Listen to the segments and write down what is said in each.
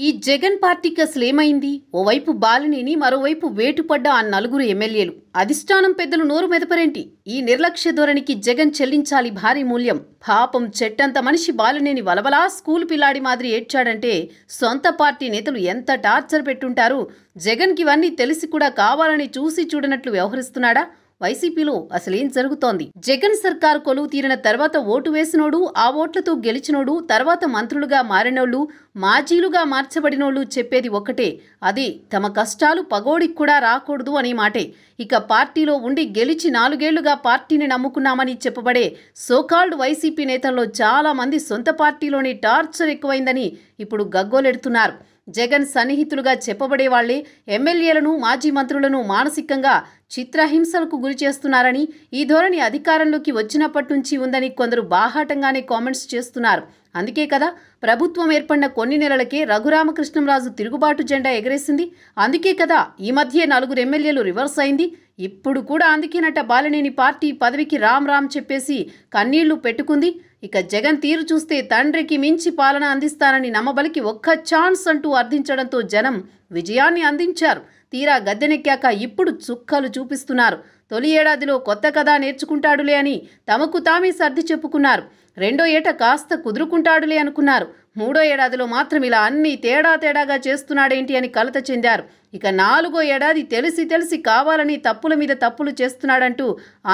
ఈ జగన్ పార్టీకి అసలు ఏమైంది ఓవైపు బాలినేని మరోవైపు వేటుపడ్డ ఆ నలుగురు ఎమ్మెల్యేలు అధిష్టానం పెద్దలు నోరు మెదపరేంటి ఈ నిర్లక్ష్య ధోరణికి జగన్ చెల్లించాలి భారీ మూల్యం పాపం చెట్టంత మనిషి బాలినేని వలవలా స్కూల్ పిల్లాడి మాదిరి ఏడ్చాడంటే సొంత పార్టీ నేతలు ఎంత టార్చర్ పెట్టుంటారు జగన్కి ఇవన్నీ తెలిసి కూడా కావాలని చూసి చూడనట్లు వ్యవహరిస్తున్నాడా వైసీపీలో అసలేం జరుగుతోంది జగన్ సర్కార్ కొలువు తీరిన తర్వాత ఓటు వేసినోడు ఆ ఓట్లతో గెలిచినోడు తర్వాత మంత్రులుగా మారినోళ్లు మాజీలుగా మార్చబడినోళ్లు చెప్పేది ఒక్కటే అదే తమ కష్టాలు పగోడికి కూడా రాకూడదు అనే మాటే ఇక పార్టీలో ఉండి గెలిచి నాలుగేళ్లుగా పార్టీని నమ్ముకున్నామని చెప్పబడే సోకాల్డ్ వైసీపీ నేతల్లో చాలా మంది సొంత పార్టీలోని టార్చర్ ఎక్కువైందని ఇప్పుడు గగ్గోలెడుతున్నారు జగన్ సన్నిహితులుగా చెప్పబడే వాళ్లే ఎమ్మెల్యేలను మాజీ మంత్రులను మానసికంగా చిత్రహింసలకు గురి చేస్తున్నారని ఈ ధోరణి అధికారంలోకి వచ్చినప్పటి నుంచి ఉందని కొందరు బాహాటంగానే కామెంట్స్ చేస్తున్నారు అందుకే కదా ప్రభుత్వం ఏర్పడిన కొన్ని నెలలకే రఘురామకృష్ణంరాజు తిరుగుబాటు జెండా ఎగరేసింది అందుకే కదా ఈ మధ్య నలుగురు ఎమ్మెల్యేలు రివర్స్ అయింది ఇప్పుడు కూడా అందుకేనట బాలనేని పార్టీ పదవికి రామ్ రామ్ చెప్పేసి కన్నీళ్లు పెట్టుకుంది ఇక జగన్ తీరు చూస్తే తండ్రికి మించి పాలన అందిస్తానని నమ్మబలికి ఒక్క ఛాన్స్ అంటూ అర్థించడంతో జనం విజయాన్ని అందించారు తీరా గద్దెనెక్కాక ఇప్పుడు చుక్కలు చూపిస్తున్నారు తొలి ఏడాదిలో కొత్త కథ నేర్చుకుంటాడులే అని తమకు తామే సర్ది చెప్పుకున్నారు రెండో ఏట కాస్త కుదురుకుంటాడులే అనుకున్నారు మూడో ఏడాదిలో మాత్రం ఇలా అన్ని తేడా తేడాగా చేస్తున్నాడేంటి అని కలత చెందారు ఇక నాలుగో ఏడాది తెలిసి తెలిసి కావాలని తప్పుల మీద తప్పులు చేస్తున్నాడంటూ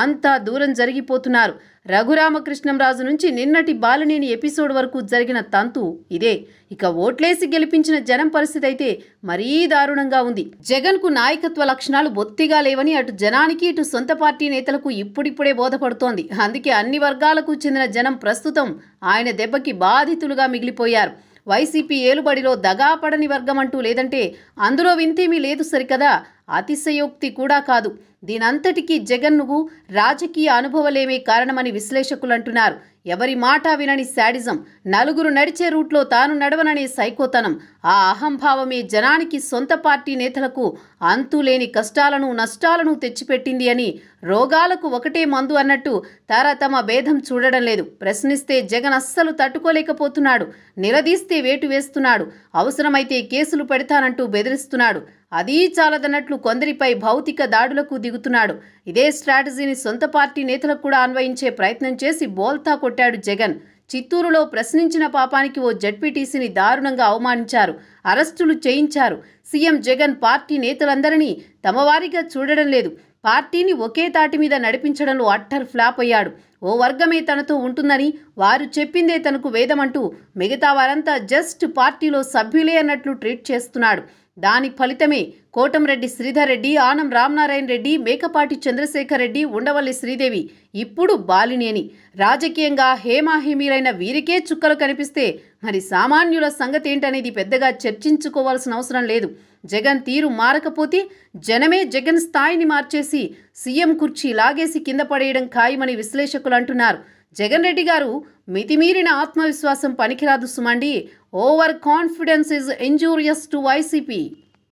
అంతా దూరం జరిగిపోతున్నారు రఘురామకృష్ణంరాజు నుంచి నిన్నటి బాలినేని ఎపిసోడ్ వరకు జరిగిన తంతు ఇదే ఇక ఓట్లేసి గెలిపించిన జనం పరిస్థితి అయితే మరీ దారుణంగా ఉంది జగన్కు నాయకత్వ లక్షణాలు బొత్తిగా లేవని అటు జనానికి ఇటు సొంత పార్టీ నేతలకు ఇప్పుడిప్పుడే బోధపడుతోంది అందుకే అన్ని వర్గాలకు చెందిన జనం ప్రస్తుతం ఆయన దెబ్బకి బాధితులుగా మిగిలిపోయారు వైసీపీ ఏలుబడిలో దగాపడని వర్గం అంటూ లేదంటే అందులో వింతేమీ లేదు సరికదా అతిశయోక్తి కూడా కాదు దీనంతటికీ జగన్ను రాజకీయ అనుభవలేమే కారణమని విశ్లేషకులు అంటున్నారు ఎవరి మాట వినని శాడిజం నలుగురు నడిచే రూట్లో తాను నడవననే సైకోతనం ఆ అహంభావమే జనానికి సొంత పార్టీ నేతలకు అంతులేని కష్టాలను నష్టాలను తెచ్చిపెట్టింది అని రోగాలకు ఒకటే మందు అన్నట్టు తార తమ భేదం చూడడం లేదు ప్రశ్నిస్తే జగన్ అస్సలు తట్టుకోలేకపోతున్నాడు నిలదీస్తే వేటు వేస్తున్నాడు అవసరమైతే కేసులు పెడతానంటూ బెదిరిస్తున్నాడు అదీ చాలదన్నట్లు కొందరిపై భౌతిక దాడులకు దిగుతున్నాడు ఇదే స్ట్రాటజీని సొంత పార్టీ నేతలకు కూడా అన్వయించే ప్రయత్నం చేసి బోల్తా కొట్టాడు జగన్ చిత్తూరులో ప్రశ్నించిన పాపానికి ఓ జడ్పీటీసీని దారుణంగా అవమానించారు అరెస్టులు చేయించారు సీఎం జగన్ పార్టీ నేతలందరినీ తమవారిగా చూడడం లేదు పార్టీని ఒకే తాటి మీద నడిపించడంలో అట్టర్ ఫ్లాప్ అయ్యాడు ఓ వర్గమే తనతో ఉంటుందని వారు చెప్పిందే తనకు వేదమంటూ మిగతా వారంతా జస్ట్ పార్టీలో సభ్యులే అన్నట్లు ట్రీట్ చేస్తున్నాడు దాని ఫలితమే కోటంరెడ్డి శ్రీధర్ రెడ్డి ఆనం రామనారాయణ రెడ్డి మేకపాటి చంద్రశేఖర్ రెడ్డి ఉండవల్లి శ్రీదేవి ఇప్పుడు బాలిని అని రాజకీయంగా హేమాహేమీలైన వీరికే చుక్కలు కనిపిస్తే మరి సామాన్యుల సంగతి ఏంటనేది పెద్దగా చర్చించుకోవాల్సిన అవసరం లేదు జగన్ తీరు మారకపోతే జనమే జగన్ స్థాయిని మార్చేసి సీఎం కుర్చీ లాగేసి కింద పడేయడం ఖాయమని విశ్లేషకులు అంటున్నారు జగన్ రెడ్డి గారు మితిమీరిన ఆత్మవిశ్వాసం పనికిరాదు సుమండి over confidence is injurious to YCP